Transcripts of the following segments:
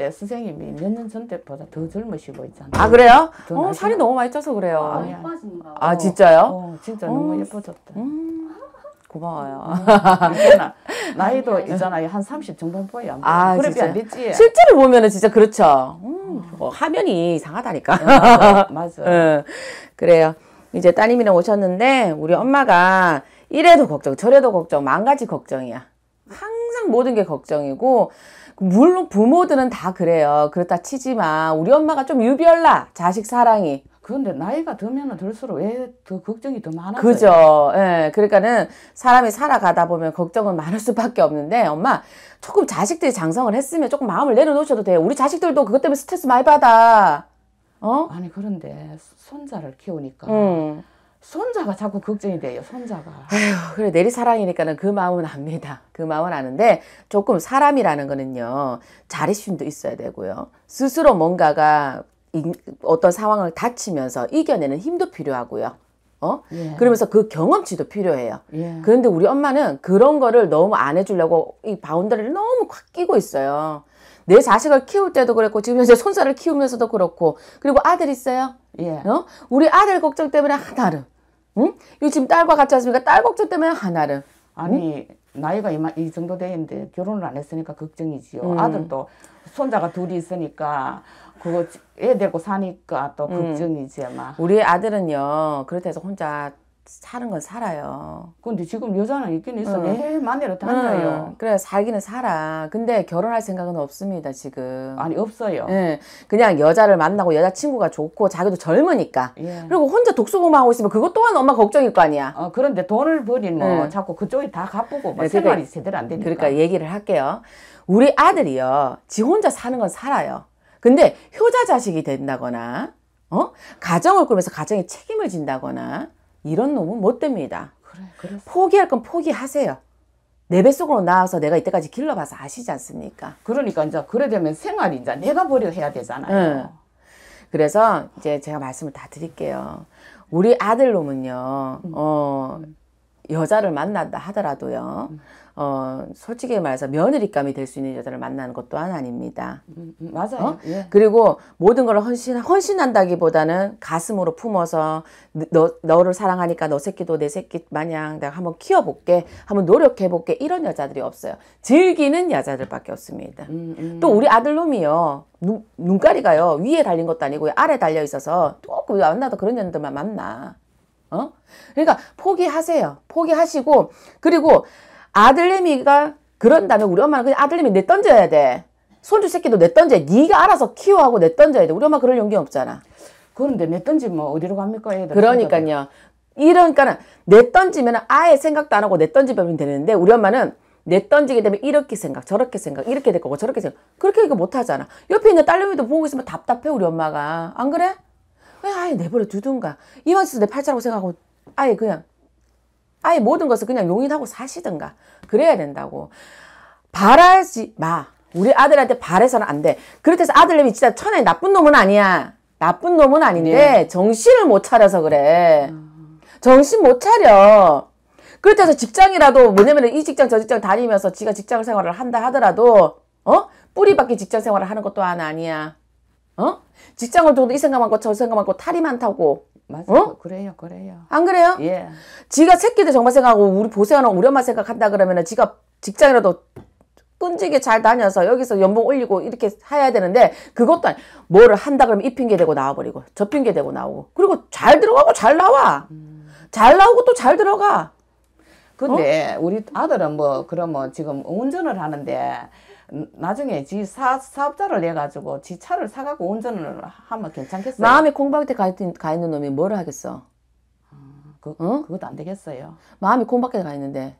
때 선생님이 몇 년 전 때보다 더 젊으시고 있잖아요. 아 그래요? 어 살이 너무 많이 쪄서 그래요. 아, 예뻐진다. 아 진짜요? 어, 진짜 어, 너무 음. 예뻐졌다. 음... 고마워요. 음. 나이도 있잖아요. 한30 정도 보여. 아, 그래 안 됐지. 실제로 보면은 진짜 그렇죠. 음, 어, 화면이 이상하다니까. 네, 맞아. 맞아. 응, 그래요. 이제 따님이랑 오셨는데 우리 엄마가 이래도 걱정, 저래도 걱정, 망가지 걱정이야. 항상 모든 게 걱정이고 물론 부모들은 다 그래요. 그렇다 치지만 우리 엄마가 좀 유별나 자식 사랑이. 그런데 나이가 들면 들수록 왜 더 걱정이 더 많아요? 그죠. 예. 그러니까는 사람이 살아가다 보면 걱정은 많을 수밖에 없는데 엄마 조금 자식들이 장성을 했으면 조금 마음을 내려놓으셔도 돼요. 우리 자식들도 그것 때문에 스트레스 많이 받아. 어? 아니 그런데 손자를 키우니까 음. 손자가 자꾸 걱정이 돼요. 손자가. 에휴, 그래 내리 사랑이니까는 그 마음은 압니다. 그 마음은 아는데 조금 사람이라는 거는요 자립심도 있어야 되고요. 스스로 뭔가가 어떤 상황을 닥치면서 이겨내는 힘도 필요하고요. 어? 예. 그러면서 그 경험치도 필요해요. 예. 그런데 우리 엄마는 그런 거를 너무 안 해주려고 이 바운더리를 너무 확 끼고 있어요. 내 자식을 키울 때도 그랬고 지금 현재 손자를 키우면서도 그렇고 그리고 아들 있어요. 예. 어? 우리 아들 걱정 때문에 하나를. 응? 이 지금 딸과 같지 않습니까? 딸 걱정 때문에 하나를. 아니 응? 나이가 이만 이 정도 되는데 결혼을 안 했으니까 걱정이지요. 음. 아들도 손자가 둘이 있으니까 그거 애데고 사니까 또 음. 걱정이지 아마. 음. 우리 아들은요 그렇다 해서 혼자 사는 건 살아요. 근데 지금 여자는 있긴 있어. 응. 매 만나러 다녀요. 응. 어. 그래, 살기는 살아. 근데 결혼할 생각은 없습니다, 지금. 아니, 없어요. 예. 그냥 여자를 만나고 여자친구가 좋고 자기도 젊으니까. 예. 그리고 혼자 독서공부하고 있으면 그것 또한 엄마 걱정일 거 아니야. 어, 그런데 돈을 버린 뭐 예. 자꾸 그쪽이 다 갚고 뭐 예, 그러니까 생활이 제대로 안 되니까. 그러니까 얘기를 할게요. 우리 아들이요. 지 혼자 사는 건 살아요. 근데 효자 자식이 된다거나 어? 가정을 꾸면서 가정에 책임을 진다거나 이런 놈은 못 뭐 됩니다. 그래, 그래. 포기할 건 포기하세요. 내 뱃속으로 나와서 내가 이때까지 길러봐서 아시지 않습니까? 그러니까 이제 그래 되면 생활이 이제 내가 버려해야 되잖아요. 응. 그래서 이제 제가 말씀을 다 드릴게요. 우리 아들 놈은요, 음. 어, 여자를 만난다 하더라도요. 음. 어, 솔직히 말해서 며느리감이 될 수 있는 여자를 만나는 것도한 아닙니다. 음, 음, 음, 맞아요. 어? 예. 그리고 모든 걸 헌신, 헌신한다기보다는 가슴으로 품어서 너, 너를 사랑하니까 너 새끼도 내 새끼 마냥 내가 한번 키워볼게, 한번 노력해볼게 이런 여자들이 없어요. 즐기는 여자들밖에 없습니다. 또 우리 아들놈이요. 눈, 눈가리가요. 위에 달린 것도 아니고 아래 달려 있어서 조금 만나도 그런 년들만 만나. 어? 그러니까 포기하세요. 포기하시고 그리고 아들내미가 그런다면 우리 엄마는 그냥 아들내미 내 던져야 돼. 손주 새끼도 내 던져. 네가 알아서 키워하고 내 던져야 돼. 우리 엄마 그럴 용기 없잖아. 그런데 내 던지면 뭐 어디로 갑니까? 애들 그러니까요. 이러니까는 내 던지면 아예 생각도 안 하고 내 던지면 되는데 우리 엄마는 내 던지게 되면 이렇게 생각 저렇게 생각 이렇게 될 거고 저렇게 생각 그렇게 이거 못 하잖아. 옆에 있는 딸내미도 보고 있으면 답답해 우리 엄마가. 안 그래? 그냥 아예 내버려 두든가 이번 짓은 내 팔자라고 생각하고 아예 그냥 아예 모든 것을 그냥 용인하고 사시든가 그래야 된다고 바라지 마 우리 아들한테 바래서는 안돼 그렇게 해서 아들님이 진짜 천에 나쁜 놈은 아니야 나쁜 놈은 아닌데 네. 정신을 못 차려서 그래 정신 못 차려 그렇게 해서 직장이라도 뭐냐면 이 직장 저 직장 다니면서 지가 직장 생활을 한다 하더라도 어 뿌리 밖에 직장 생활을 하는 것도 하나 아니야 어? 직장을 둬도 이 생각만 하고 저 생각만 하고 탈이 많다고. 맞아요. 어? 그래요, 그래요. 안 그래요? 예. 지가 새끼들 정말 생각하고 우리 보세하나 우리 엄마 생각한다 그러면은 지가 직장이라도 끈질게 잘 다녀서 여기서 연봉 올리고 이렇게 해야 되는데 그것도 아니 뭐를 한다 그러면 이 핑계 대고 나와버리고 저 핑계 대고 나오고 그리고 잘 들어가고 잘 나와 음. 잘 나오고 또 잘 들어가 근데 어? 우리 아들은 뭐 그러면 지금 운전을 하는데 음, 나중에 지 사, 사업자를 내 가지고 지 차를 사갖고 운전을 하면 괜찮겠어요? 마음이 콩밭에 가, 있, 가 있는 놈이 뭘 하겠어? 아, 그, 어? 그것도 안 되겠어요. 마음이 콩밭에 가 있는데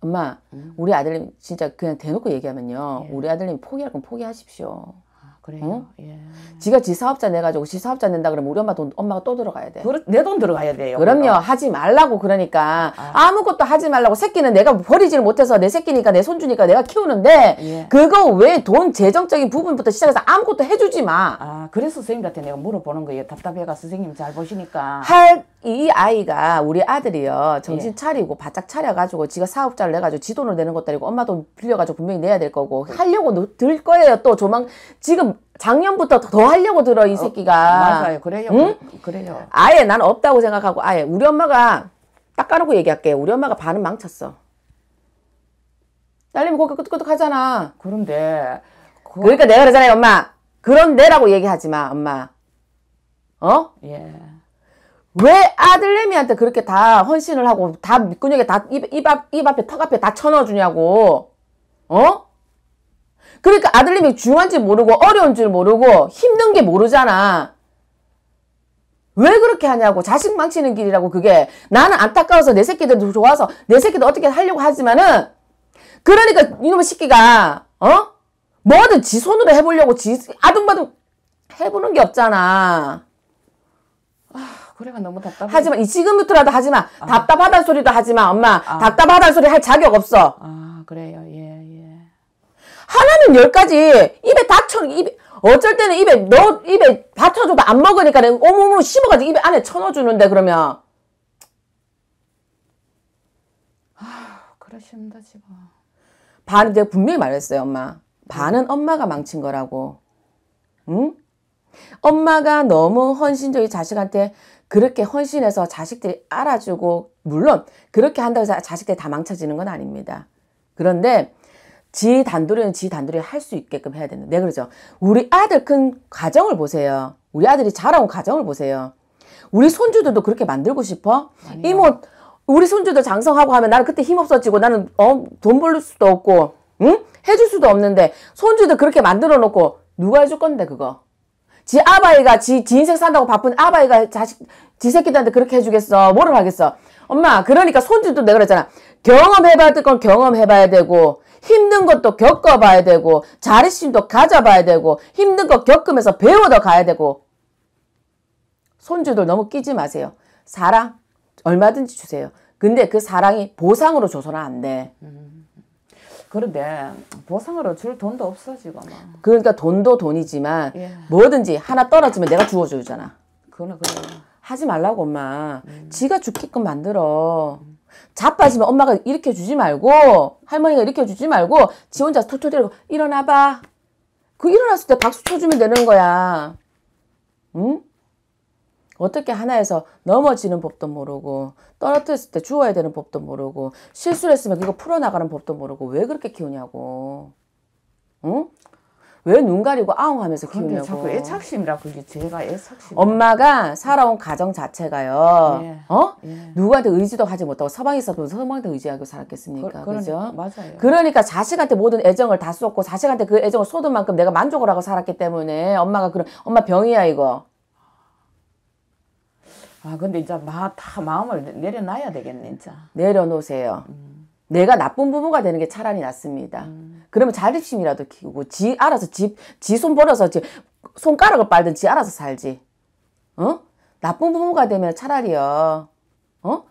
엄마 음. 우리 아들님 진짜 그냥 대놓고 얘기하면요 예. 우리 아들님 포기할 건 포기하십시오. 그래요. 어? 예. 지가 지 사업자 내가지고 지 사업자 낸다 그러면 우리 엄마 돈, 엄마가 또 들어가야 돼. 내 돈 들어가야 돼요. 그럼요. 그럼. 하지 말라고 그러니까. 아. 무것도 하지 말라고. 새끼는 내가 버리지를 못해서 내 새끼니까 내 손주니까 내가 키우는데 예. 그거 왜 돈 재정적인 부분부터 시작해서 아무것도 해주지 마. 아, 그래서 선생님한테 내가 물어보는 거예요. 답답해가 선생님 잘 보시니까. 할이 아이가 우리 아들이요 정신 예. 차리고 바짝 차려가지고 지가 사업자를 내가지고 지 돈을 내는 것도 아고 엄마 돈 빌려가지고 분명히 내야 될 거고 하려고 들 거예요 또 조만 지금 작년부터 더 하려고 들어 이 어, 새끼가 어, 맞아요 그래요 응? 그래요 아예 난 없다고 생각하고 아예 우리 엄마가 딱 까놓고 얘기할게요 우리 엄마가 반은 망쳤어 딸내미 고기 끄덕끄덕 하잖아 그런데 그 그러니까 내가 그러잖아요 엄마 그런데라고 얘기하지 마 엄마 어? 예왜 아들내미한테 그렇게 다 헌신을 하고 다미근녁에 다입 입 앞, 입 앞에 턱 앞에 다 쳐넣어주냐고 어? 그러니까 아들내미 중요한 줄 모르고 어려운 줄 모르고 힘든 게 모르잖아 왜 그렇게 하냐고 자식 망치는 길이라고 그게 나는 안타까워서 내 새끼들도 좋아서 내 새끼들 어떻게 하려고 하지만은 그러니까 이놈의 새끼가 어? 뭐든 지 손으로 해보려고 지 아둥바둥 해보는 게 없잖아 그래가 너무 답답해. 하지만 지금부터라도 하지 마. 아. 답답하다는 소리도 하지 마. 엄마. 아. 답답하다는 소리 할 자격 없어. 아, 그래요. 예, 예. 하나는 열 가지 입에 닥쳐 입에 어쩔 때는 입에 넣 입에 받쳐줘도 안 먹으니까 오무오 씹어가지고 입에 안에 쳐넣어 주는데 그러면 아 그러십니다 지금 반은 내가 분명히 말했어요 엄마 반은 엄마가 망친 거라고 응 엄마가 너무 헌신적인 자식한테 그렇게 헌신해서 자식들이 알아주고 물론 그렇게 한다고 해서 자식들이 다 망쳐지는 건 아닙니다. 그런데 지단둘이는지단둘이할 수 있게끔 해야 되는데 네, 그러죠. 우리 아들 큰 가정을 보세요. 우리 아들이 자라온 가정을 보세요. 우리 손주들도 그렇게 만들고 싶어? 아니요. 이모 우리 손주들 장성하고 하면 나는 그때 힘없어지고 나는 어, 돈 벌 수도 없고 응? 해줄 수도 없는데 손주들 그렇게 만들어 놓고 누가 해줄 건데 그거? 지 아바이가 지, 지 인생 산다고 바쁜 아바이가 자식 지 새끼들한테 그렇게 해주겠어 뭐를 하겠어 엄마 그러니까 손주도 내가 그랬잖아 경험해봐야 될 건 경험해봐야 되고 힘든 것도 겪어봐야 되고 자립심도 가져봐야 되고 힘든 거 겪으면서 배워도 가야 되고 손주들 너무 끼지 마세요 사랑 얼마든지 주세요 근데 그 사랑이 보상으로 줘서는 안돼 음. 그런데 보상으로 줄 돈도 없어 지금. 그러니까 돈도 돈이지만 예. 뭐든지 하나 떨어지면 내가 주워줘잖아 그거는 그래. 하지 말라고 엄마. 음. 지가 죽게끔 만들어. 자빠지면 엄마가 일으켜 주지 말고 할머니가 일으켜 주지 말고 지 혼자 툭툭대고 일어나봐. 그 일어났을 때 박수 쳐주면 되는 거야. 응? 어떻게 하나에서 넘어지는 법도 모르고 떨어뜨렸을 때 주워야 되는 법도 모르고 실수를 했으면 그거 풀어나가는 법도 모르고 왜 그렇게 키우냐고 응? 왜 눈 가리고 아웅 하면서 키우냐고 자꾸 애착심이라 그게 제가 애착심 엄마가 살아온 가정 자체가요 예. 어? 예. 누구한테 의지도 하지 못하고 서방에서 서방한테 의지하고 살았겠습니까 그, 그죠 맞아요 그러니까 자식한테 모든 애정을 다 쏟고 자식한테 그 애정을 쏟은 만큼 내가 만족을 하고 살았기 때문에 엄마가 그런 엄마 병이야 이거 아 근데 이제 마, 다 마음을 내려놔야 되겠네 진짜. 내려놓으세요. 음. 내가 나쁜 부모가 되는 게 차라리 낫습니다. 음. 그러면 자립심이라도 키우고 지 알아서 집 지 손 벌어서 지 손가락을 빨든 지 알아서 살지. 어? 나쁜 부모가 되면 차라리요. 어?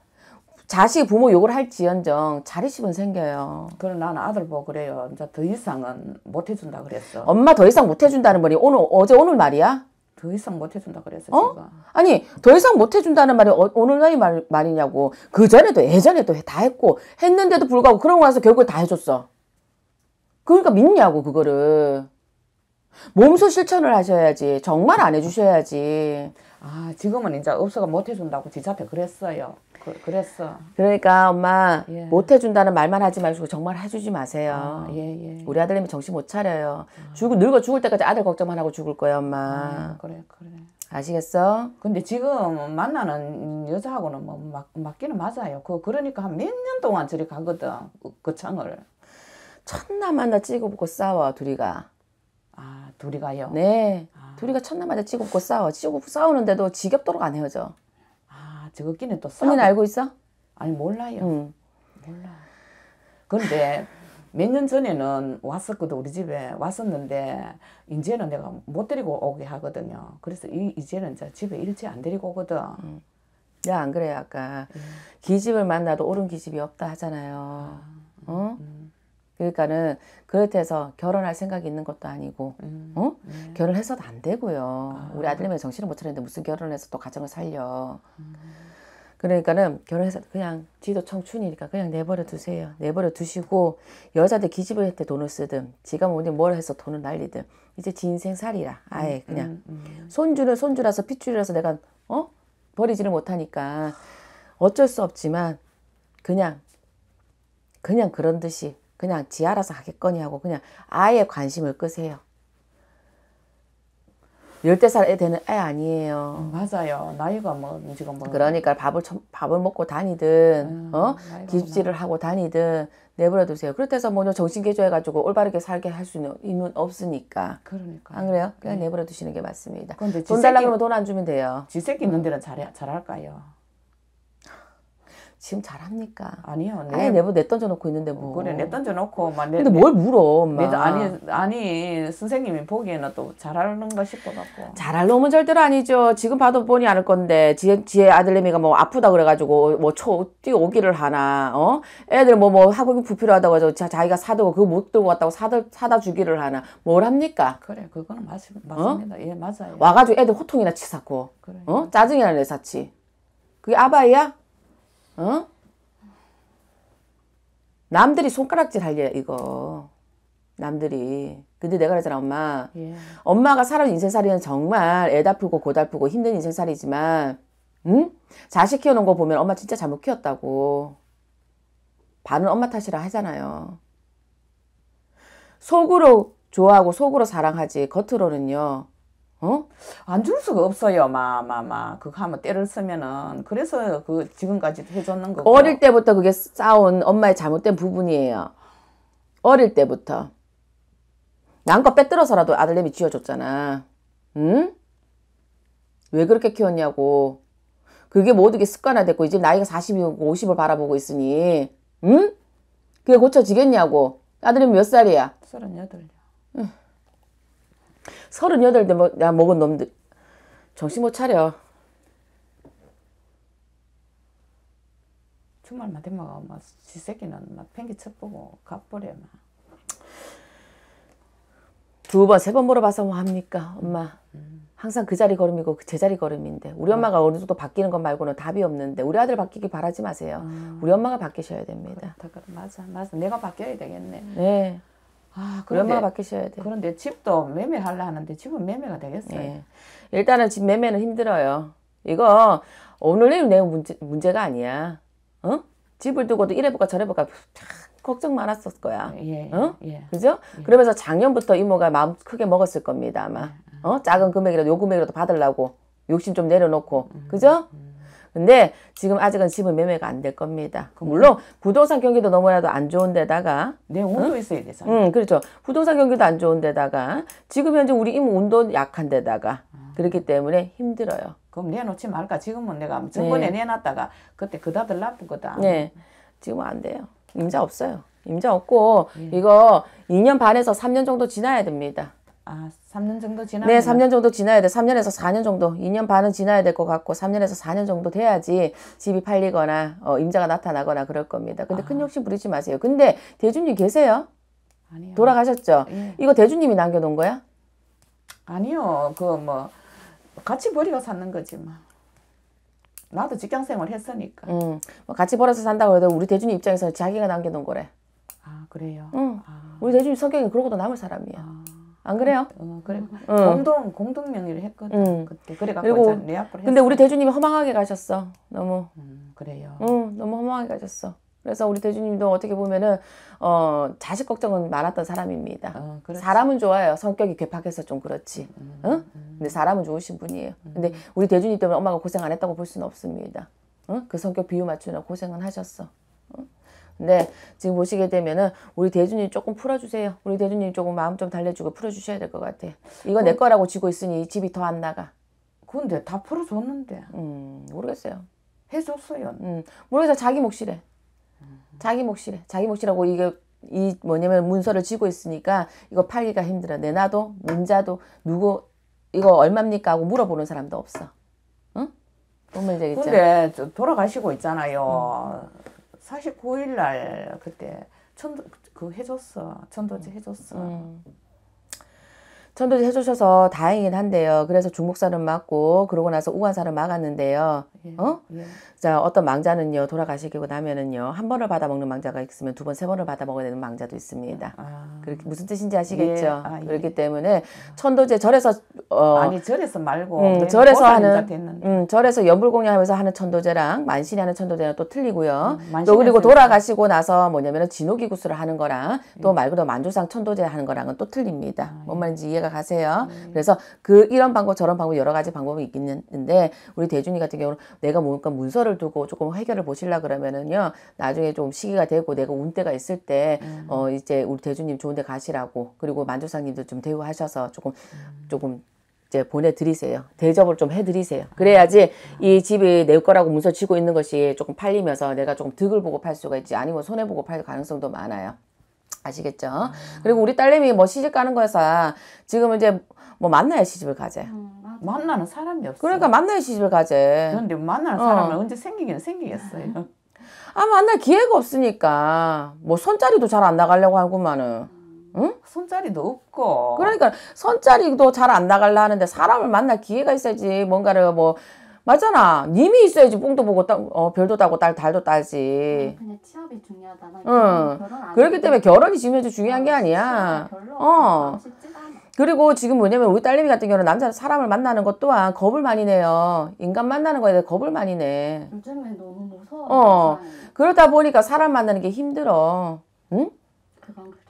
자식 부모 욕을 할지언정 자립심은 생겨요. 그럼 나는 아들 보고 뭐 그래요. 이제 더 이상은 못 해준다 그랬어. 엄마 더 이상 못 해준다는 말이 오늘 어제 오늘 말이야? 더 이상 못 해준다 그랬어 어? 제가. 아니 더 이상 못 해준다는 말이 어, 오늘날이 말, 말이냐고 그 전에도 예전에도 다 했고 했는데도 불구하고 그런 거 와서 결국다 해줬어 그러니까 믿냐고 그거를 몸소 실천을 하셔야지 정말 안 해주셔야지 아 지금은 이제 업소가 못 해준다고 지자체 그랬어요 그, 랬어 그러니까 엄마 예. 못 해준다는 말만 하지 말고 정말 해주지 마세요. 아, 예, 예. 우리 아들님이 정신 못 차려요. 아. 죽 늙어 죽을 때까지 아들 걱정만 하고 죽을 거야 엄마. 아, 그래 그래. 아시겠어? 근데 지금 만나는 여자하고는 뭐 맞, 맞기는 맞아요. 그 그러니까 한 몇 년 동안 저리 가거든 그, 그 창을. 첫날 만나 찍어보고 싸워 둘이가. 아 둘이가요? 네. 아. 둘이가 첫날 만나 찍어보고 싸워. 찍어보고 싸우는데도 지겹도록 안 헤어져. 저것끼는또 싸고. 언니 알고 있어? 아니 몰라요. 응. 몰라. 근데 몇 년 전에는 왔었거든 우리 집에 왔었는데 이제는 내가 못 데리고 오게 하거든요. 그래서 이, 이제는 제 집에 일찍 안 데리고 오거든. 응. 내안 그래요 아까 응. 예. 기집을 만나도 옳은 기집이 없다 하잖아요. 아, 응? 어? 음. 그러니까는 그렇대서 결혼할 생각이 있는 것도 아니고 음, 어? 네. 결혼해서도 안 되고요. 아. 우리 아들님이 정신을 못 차리는데 무슨 결혼해서 또 가정을 살려. 음. 그러니까는 결혼해서 그냥 뒤도 청춘이니까 그냥 내버려 두세요. 내버려 두시고 여자들 기집을 했대 돈을 쓰든 지가 뭐니 뭘 해서 돈을 날리든 이제 진생 살이라 아예 음, 그냥 음, 음, 손주는 손주라서 핏줄이라서 내가 어 버리지를 못하니까 어쩔 수 없지만 그냥 그냥 그런 듯이 그냥 지 알아서 하겠거니 하고 그냥 아예 관심을 끄세요. 열대 살에 되는 애 아니에요. 음, 맞아요. 나이가 뭐 지금 뭐 그러니까 밥을 밥을 먹고 다니든 음, 어 뭐 기집질을 하고 다니든 내버려 두세요. 그렇다해뭐 정신 개조해 가지고 올바르게 살게 할 수는 있는 없으니까. 그러니까. 안 그래요? 그냥 네. 내버려 두시는 게 맞습니다. 돈 달라 그러면 돈 안 주면 돼요. 지 새끼 있는 데는 잘 잘할까요? 지금 잘합니까? 아니요. 내, 아예 내부 내던져 놓고 있는데 뭐. 그래 내던져 놓고 막. 내, 근데 뭘 물어, 엄마. 내, 아니 아니 선생님이 보기에는 또 잘하는가 싶어 갖고. 잘할 놈은 절대로 아니죠. 지금 봐도 뻔히 아는 건데 지 지혜 아들내미가 뭐 아프다 그래가지고 뭐 초 뛰어오기를 하나, 어? 애들 뭐뭐 뭐, 뭐 학업이 불필요하다고 해서 자, 자기가 사두고 그거 못 들고 왔다고 사다 사다 주기를 하나. 뭘 합니까? 그래 그거는 맞, 어? 맞습니다. 어? 예 맞아요. 와가지고 애들 호통이나 치사고, 그래. 어? 짜증이나 내사치. 그게 아바이야? 어? 남들이 손가락질 할려 이거. 남들이. 근데 내가 그랬잖아, 엄마. 예. 엄마가 살아온 인생살이는 정말 애다프고 고달프고 힘든 인생살이지만, 응? 자식 키우는 거 보면 엄마 진짜 잘못 키웠다고. 반은 엄마 탓이라 하잖아요. 속으로 좋아하고 속으로 사랑하지, 겉으로는요. 어? 안 줄 수가 없어요. 막, 막, 막. 그거 하면 때를 쓰면은. 그래서 그 지금까지 해줬는 거고. 어릴 때부터 그게 싸운 엄마의 잘못된 부분이에요. 어릴 때부터. 남과 빼뜨려서라도 아들내미 쥐어줬잖아. 응? 왜 그렇게 키웠냐고. 그게 모든 게 습관화됐고, 이제 나이가 40이고 50을 바라보고 있으니. 응? 그게 고쳐지겠냐고. 아들이 몇 살이야? 38이요. 응. 38대 뭐, 야, 먹은 놈들 정신 못 차려. 주말 마디마가 막 뭐, 지새끼는 막 팽개쳐보고 갚으래 두 번, 세 번 물어봐서 뭐 합니까, 엄마? 항상 그 자리 걸음이고 그 제 자리 걸음인데 우리 네. 엄마가 어느 정도 바뀌는 것 말고는 답이 없는데 우리 아들 바뀌기 바라지 마세요. 음. 우리 엄마가 바뀌셔야 됩니다. 그렇다, 그럼 맞아, 맞아. 내가 바뀌어야 되겠네. 네. 아, 얼마 바뀌셔야 돼. 그런데 집도 매매하려 하는데 집은 매매가 되겠어요. 예. 일단은 집 매매는 힘들어요. 이거 오늘 내 문제, 문제가 아니야. 어? 집을 두고도 이래 볼까 저래 볼까 걱정 많았었 거야. 예, 예, 어? 예, 그죠? 예. 그러면서 작년부터 이모가 마음 크게 먹었을 겁니다, 아마. 예, 예. 어? 작은 금액이라도 요 금액이라도 받으려고 욕심 좀 내려놓고. 음, 그죠? 음. 음. 근데 지금 아직은 집은 매매가 안 될 겁니다. 그 음. 물론 부동산 경기도 너무나도 안 좋은 데다가 내 운도 응? 있어야 되잖아. 응, 그렇죠. 부동산 경기도 안 좋은 데다가 지금 현재 우리 임온도 약한 데다가 아. 그렇기 때문에 힘들어요. 그럼 내놓지 말까? 지금은 내가 저번에 네. 내놨다가 그때 그다들 나쁜거다 네. 지금안 돼요. 임자 없어요. 임자 없고 네. 이거 2년 반에서 3년 정도 지나야 됩니다. 아, 3년 정도 지나 네, 3년 뭐. 정도 지나야 돼. 3년에서 4년 정도, 2년 반은 지나야 될 것 같고 3년에서 4년 정도 돼야지 집이 팔리거나 어, 임자가 나타나거나 그럴 겁니다. 근데 아. 큰 욕심 부리지 마세요. 근데 대주님 계세요? 아니요. 돌아가셨죠? 예. 이거 대주님이 남겨놓은 거야? 아니요. 그 뭐 같이 버리고 사는 거지 뭐. 나도 직장 생활 했으니까. 음, 뭐 같이 벌어서 산다고 해도 우리 대준이 입장에서 자기가 남겨놓은 거래. 아 그래요. 응. 아. 우리 대준이 성격이 그러고도 남을 사람이야. 아. 안 그래요? 어, 어 그래. 응. 어. 공동 공동 명의를 했거든 응. 그때. 그래 갖고 내약을 근데 우리 대주님이 허망하게 가셨어. 너무. 음, 그래요. 응, 너무 허망하게 가셨어. 그래서 우리 대주님도 어떻게 보면은 어 자식 걱정은 많았던 사람입니다. 어, 사람은 좋아요. 성격이 괴팍해서 좀 그렇지. 음, 음, 응? 음. 근데 사람은 좋으신 분이에요. 음. 근데 우리 대주님 때문에 엄마가 고생 안 했다고 볼 수는 없습니다. 응? 그 성격 비유 맞추느라 고생은 하셨어. 근데 네, 지금 보시게 되면은 우리 대준이 조금 풀어주세요. 우리 대준이 조금 마음 좀 달래주고 풀어주셔야 될 것 같아. 이거 내 어. 거라고 지고 있으니 집이 더 안 나가. 근데 다 풀어줬는데. 음, 모르겠어요. 해줬어요. 음, 모르겠어. 요 자기 몫이래. 자기 몫이래. 자기 몫이라고 이게 이 뭐냐면 문서를 지고 있으니까 이거 팔기가 힘들어. 내놔도 문자도 누구 이거 얼마입니까 하고 물어보는 사람도 없어. 응? 그러면 되겠죠. 근데 돌아가시고 있잖아요. 음. 49일 날 그때 천그 도 해줬어. 천도지 음. 해줬어. 음. 천도제 해주셔서 다행이긴 한데요. 그래서 중국산은 맞고 그러고 나서 우한산은 막았는데요. 예, 어? 예. 자 어떤 망자는요 돌아가시고 나면은요 한 번을 받아 먹는 망자가 있으면 두 번 세 번을 받아 먹어야 되는 망자도 있습니다. 아. 그렇게 무슨 뜻인지 아시겠죠? 예, 아, 예. 그렇기 때문에 천도제 절에서 어, 아니 절에서 말고 음, 절에서 하는 음, 절에서 연불공양하면서 하는 천도제랑 만신이 하는 천도제는 또 틀리고요. 음, 또 그리고 돌아가시고 나서 뭐냐면은 진옥이 구슬을 하는 거랑 또말 예. 그대로 만조상 천도제 하는 거랑은 또 틀립니다. 아, 뭔 예. 말인지 이해가 제가 가세요. 음. 그래서 그 이런 방법 저런 방법 여러 가지 방법이 있겠는데 우리 대준이 같은 경우는 내가 뭔가 문서를 두고 조금 해결을 보시려 그러면은요 나중에 좀 시기가 되고 내가 운 때가 있을 때 음. 어, 이제 우리 대준님 좋은데 가시라고 그리고 만조상님도 좀 대우하셔서 조금 음. 조금 이제 보내드리세요. 대접을 좀 해드리세요. 그래야지 이 집이 내 거라고 문서 치고 있는 것이 조금 팔리면서 내가 조금 득을 보고 팔 수가 있지 아니면 손해보고 팔 가능성도 많아요. 아시겠죠? 음. 그리고 우리 딸내미 뭐 시집 가는 거여서 지금 이제 뭐 만나야 시집을 가재. 음, 만나는 사람이 없어. 그러니까 만나야 시집을 가재. 그런데 만나는 사람은 어. 언제 생기긴 생기겠어요. 음. 아 만날 기회가 없으니까 뭐 손자리도 잘 안 나가려고 하고만은. 음. 응? 손자리도 없고. 그러니까 손자리도 잘 안 나갈라 하는데 사람을 만날 기회가 있어야지 뭔가를 뭐 맞잖아. 님이 있어야지 뽕도 보고 따, 어, 별도 따고 딸 달도 따지. 그냥 취업이 중요하다. 응. 그렇기 때문에 결혼이 지금 중요한 게 아니야. 어. 그리고 지금 뭐냐면 우리 딸내미 같은 경우는 남자 사람을 만나는 것 또한 겁을 많이 내요. 인간 만나는 거에 대해 겁을 많이 내. 요즘에 너무 무서워. 어. 그러다 보니까 사람 만나는 게 힘들어. 응?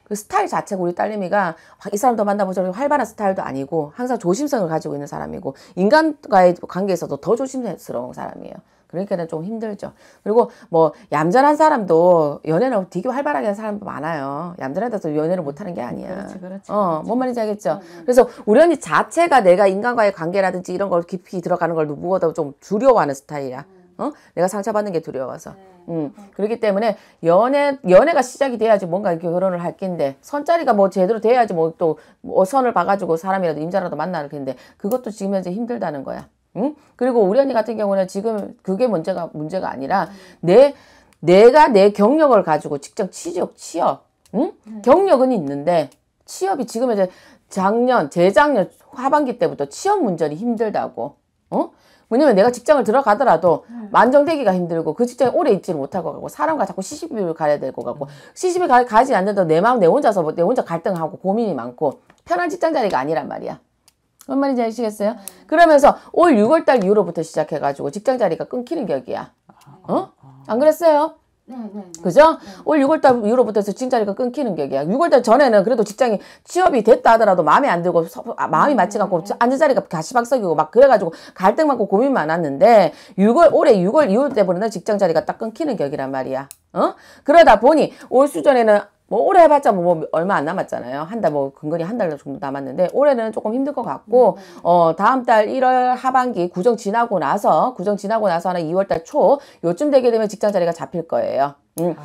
그 스타일 자체가 우리 딸내미가 이 사람 더 만나보자고 활발한 스타일도 아니고 항상 조심성을 가지고 있는 사람이고 인간과의 관계에서도 더 조심스러운 사람이에요. 그러니까는 좀 힘들죠. 그리고 뭐 얌전한 사람도 연애를 되게 활발하게 하는 사람도 많아요. 얌전하다서 연애를 음, 못하는 게 아니야. 그렇지, 그렇지. 어, 뭔 말인지 알겠죠. 음. 음. 그래서 우연히 자체가 내가 인간과의 관계라든지 이런 걸 깊이 들어가는 걸 누구보다 좀 두려워하는 스타일이야. 음. 어? 내가 상처받는 게 두려워서. 네. 음. 그렇기 때문에 연애 연애가 시작이 돼야지 뭔가 이렇게 결혼을 할 낀데 선자리가 뭐 제대로 돼야지 뭐또뭐 뭐 선을 봐가지고 사람이라도 임자라도 만나는 텐데 그것도 지금 현재 힘들다는 거야. 응? 그리고 우리 언니 같은 경우는 지금 그게 문제가 문제가 아니라 내 내가 내 경력을 가지고 직접 취직 취업 응? 네. 경력은 있는데 취업이 지금 이제 작년 재작년 하반기 때부터 취업 문제이 힘들다고 어? 왜냐면 내가 직장을 들어가더라도 음. 안정되기가 힘들고 그 직장에 오래 있지를 못하고 가고 사람과 자꾸 시시비비를 가야 되고 가고 음. 시시비 가, 가지 않는데내 마음 내 혼자서 뭐, 내 혼자 갈등하고 고민이 많고 편한 직장 자리가 아니란 말이야. 뭔 말인지 아시겠어요? 음. 그러면서 올 6월달 이후로부터 시작해가지고 직장 자리가 끊기는 격이야. 아, 어? 안 그랬어요? 그죠? 올 6월달 이후로부터 해서 직장자리가 끊기는 격이야. 6월달 전에는 그래도 직장이 취업이 됐다 하더라도 마음에 안 들고 서, 아, 마음이 맞지 음. 않고 앉은 자리가 가시박석이고 막 그래가지고 갈등 많고 고민 많았는데 6월 올해 6월 이후 때보터는 직장자리가 딱 끊기는 격이란 말이야. 어? 그러다 보니 올 수전에는 뭐 올해 해봤자 뭐, 뭐 얼마 안 남았잖아요. 한 달 뭐 근거리 한달 정도 남았는데 올해는 조금 힘들 것 같고 음. 어 다음 달 1월 하반기 구정 지나고 나서 구정 지나고 나서 하나 2월 달 초 요쯤 되게 되면 직장 자리가 잡힐 거예요. 음. 아.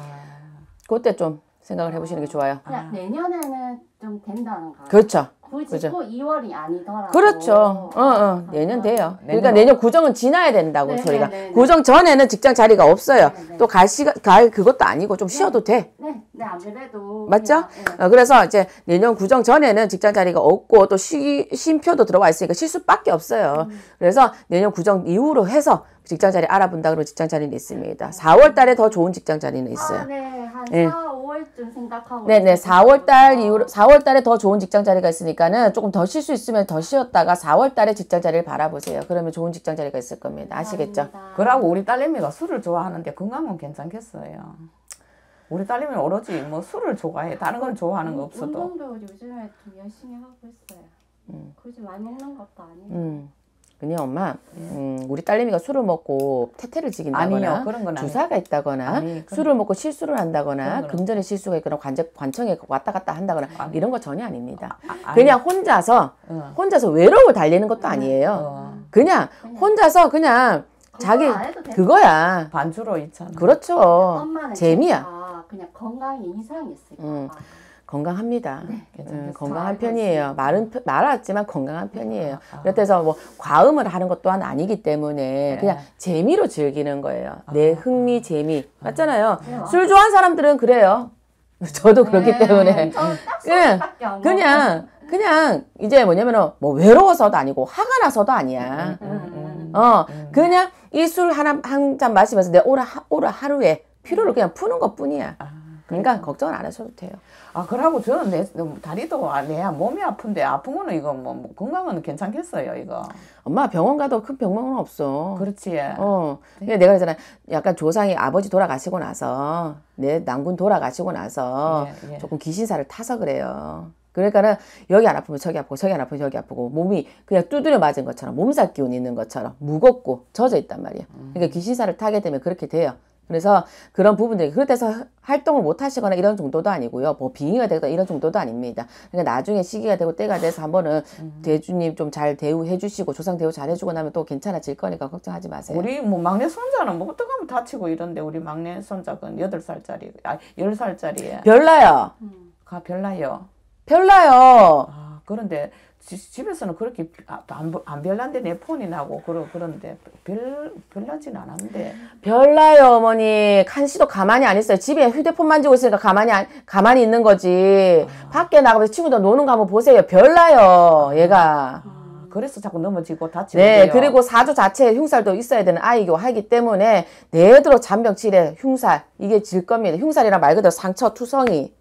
그때 좀 생각을 해보시는 게 좋아요. 그 내년에는 좀 된다는 거. 그렇죠. 굳이 그렇죠. 꼭 2월이 아니더라도. 그렇죠. 어, 어. 아, 내년 돼요. 내년 그러니까 내년 구정은 지나야 된다고 네, 네, 저희가. 네, 네, 구정 전에는 직장 자리가 없어요. 네, 네. 또갈 시간, 갈 그것도 아니고 좀 쉬어도 돼. 네, 네, 안 그래도. 맞죠? 어, 그래서 이제 내년 구정 전에는 직장 자리가 없고 또 쉬, 쉼표도 들어와 있으니까 실수밖에 없어요. 음. 그래서 내년 구정 이후로 해서 직장 자리 알아본다 그러면 직장 자리는 있습니다. 4월 달에 더 좋은 직장 자리는 있어요. 아, 네. 한 4월. 예. 4월쯤 생각하고 네네 4월 달 이후로 4월 달에 더 좋은 직장 자리가 있으니까는 조금 더 쉴 수 있으면 더 쉬었다가 4월 달에 직장 자리를 바라보세요. 그러면 좋은 직장 자리가 있을 겁니다. 아시겠죠? 감사합니다. 그러고 우리 딸내미가 술을 좋아하는데 건강은 괜찮겠어요. 우리 딸내미 오로지 뭐 술을 좋아해. 다른 건 좋아하는 거 없어도. 운동도 요즘에 좀 열심히 하고 있어요. 음. 그렇 많이 먹는 것도 아니에 음. 그니 엄마, 음, 우리 딸내미가 술을 먹고 태태를 지긴다거나 아니요, 주사가 있다거나 아니, 술을 먹고 실수를 한다거나 금전에 실수가 있거나 관적, 관청에 왔다 갔다 한다거나 아, 아니. 이런 거 전혀 아닙니다. 아, 아 그냥 혼자서 어. 혼자서 외로움 달리는 것도 아니에요. 어. 그냥 혼자서 그냥 자기 그거야. 반주로 있잖아. 그렇죠. 재미야. 그냥 건강 이상이 있을까 음. 건강합니다. 네, 예, 건강한 편이에요. 말은 말았지만 건강한 네, 편이에요. 아. 아. 그래서 뭐 과음을 하는 것 또한 아니기 때문에 네. 그냥 재미로 즐기는 거예요. 아. 내 흥미 아. 재미 아. 맞잖아요. 네. 술 좋아하는 사람들은 그래요. 저도 그렇기 네, 때문에 네. 예. 그냥 그냥 그냥 이제 뭐냐면은 뭐 외로워서도 아니고 화가 나서도 아니야. 음, 음, 음, 어 그냥 이 술 하나 한 잔 마시면서 내 오라 오라 하루에 피로를 그냥 푸는 것 뿐이야. 아. 그러니까 걱정을 안 하셔도 돼요. 아, 그러고 저는 내 다리도 아, 내 몸이 아픈데 아픈 거는 이거 뭐, 뭐 건강은 괜찮겠어요, 이거. 엄마 병원 가도 큰 병원은 없어. 그렇지. 어. 그 내가 그러잖아. 약간 조상이 아버지 돌아가시고 나서 내 남군 돌아가시고 나서 예, 예. 조금 귀신사를 타서 그래요. 그러니까는 여기 안 아프면 저기 아프고 저기 안 아프면 여기 아프고 몸이 그냥 두드려 맞은 것처럼 몸살 기운이 있는 것처럼 무겁고 젖어 있단 말이야. 음. 그러니까 귀신사를 타게 되면 그렇게 돼요. 그래서 그런 부분들이 그렇다해서 활동을 못 하시거나 이런 정도도 아니고요. 뭐 빙의가 되거나 이런 정도도 아닙니다. 그러니까 나중에 시기가 되고 때가 돼서 한번은 음. 대주님 좀 잘 대우해 주시고 조상 대우 잘 해주고 나면 또 괜찮아질 거니까 걱정하지 마세요. 우리 뭐 막내 손자는 뭐 어떡하면 다치고 이런데 우리 막내 손자는 여 살짜리 아열 살짜리에 별나요. 가 별나요. 별나요. 아, 그런데 집에서는 그렇게 아, 안, 안 별난데 내 폰이 나고 그러, 그런데 별, 별나진 않았는데 별나요 어머니 한시도 가만히 안 있어요 집에 휴대폰 만지고 있으니까 가만히 안, 가만히 있는 거지 아. 밖에 나가서 친구들 노는 거 한번 보세요 별나요 아. 얘가 아, 그래서 자꾸 넘어지고 다치고 네 돼요. 그리고 사주 자체에 흉살도 있어야 되는 아이고 하기 때문에 내도록 잔병치레 흉살 이게 질 겁니다 흉살이란 말 그대로 상처 투성이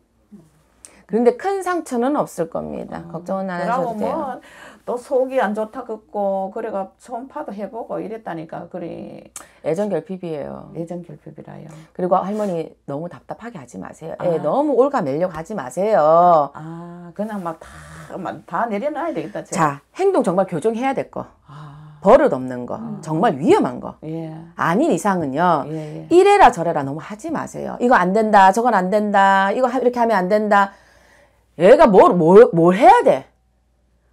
그런데 큰 상처는 없을 겁니다. 음, 걱정은 안 하셔도 돼요. 뭐 또 속이 안 좋다 그고 그래가 초음파도 해보고 이랬다니까 그리 예전 결핍이에요. 예전 결핍이라요. 그리고 할머니 너무 답답하게 하지 마세요. 예, 아. 예, 너무 올가매려고 하지 마세요. 아 그냥 막 다다 다 내려놔야 되겠다. 제가. 자 행동 정말 교정해야 될 거. 아. 버릇 없는 거, 아. 정말 위험한 거. 예. 아닌 이상은요, 예, 예. 이래라 저래라 너무 하지 마세요. 이거 안 된다, 저건 안 된다, 이거 이렇게 하면 안 된다. 애가 뭘, 뭘, 뭐, 뭘 해야 돼?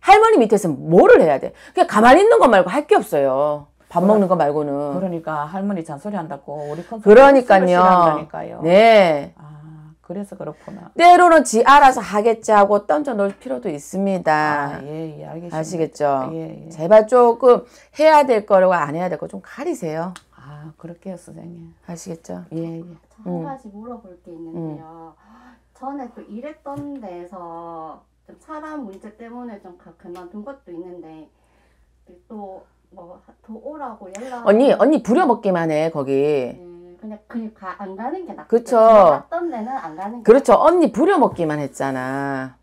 할머니 밑에서 뭐를 해야 돼? 그냥 가만히 있는 거 말고 할 게 없어요. 밥 먹는 거 말고는. 그러니까 할머니 잔소리 한다고 우리 컨 그러니까요. 네. 아, 그래서 그렇구나. 때로는 지 알아서 하겠지 하고 던져 놓을 필요도 있습니다. 아, 예, 예, 알겠습니다. 아시겠죠? 예, 예. 제발 조금 해야 될 거라고 안 해야 될 거 좀 가리세요. 아, 그렇게요, 선생님. 아시겠죠? 예, 예. 한 음. 가지 음. 물어볼 게 있는데요. 음. 전에 또 일했던 데에서 좀 사람 문제 때문에 좀 그만둔 것도 있는데 또뭐 더 오라고 연락 언니 언니 부려먹기만 해 거기 음, 그냥 그안 가는 게 낫죠 그쵸 던 데는 안 가는 게 그렇죠 낫다 언니 부려먹기만 했잖아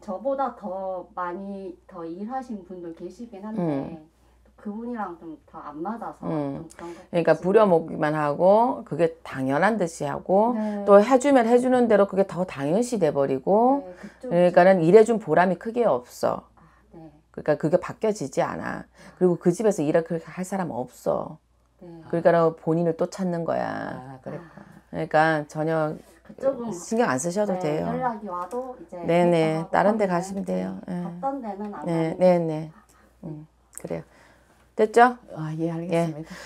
저보다 더 많이 더 일하신 분도 계시긴 한데 음. 그분이랑 좀 더 안 맞아서 음. 좀 그러니까 부려먹기만 하고 그게 당연한 듯이 하고 네. 또 해주면 해주는 대로 그게 더 당연시 돼버리고 네, 그러니까는 일해 준 보람이 크게 없어 아, 네. 그러니까 그게 바뀌어지지 않아 그리고 그 집에서 일을 그렇게 할 사람 없어 그러니까 본인을 또 찾는 거야 아, 그러니까 전혀 그쪽은 신경 안 쓰셔도 네, 돼요 연락이 와도 이제 네네 네. 다른 데 가시면 돼요 예. 갔던 데는 안 네. 네네 아, 음, 그래요 됐죠? 아, 예, 알겠습니다. 예.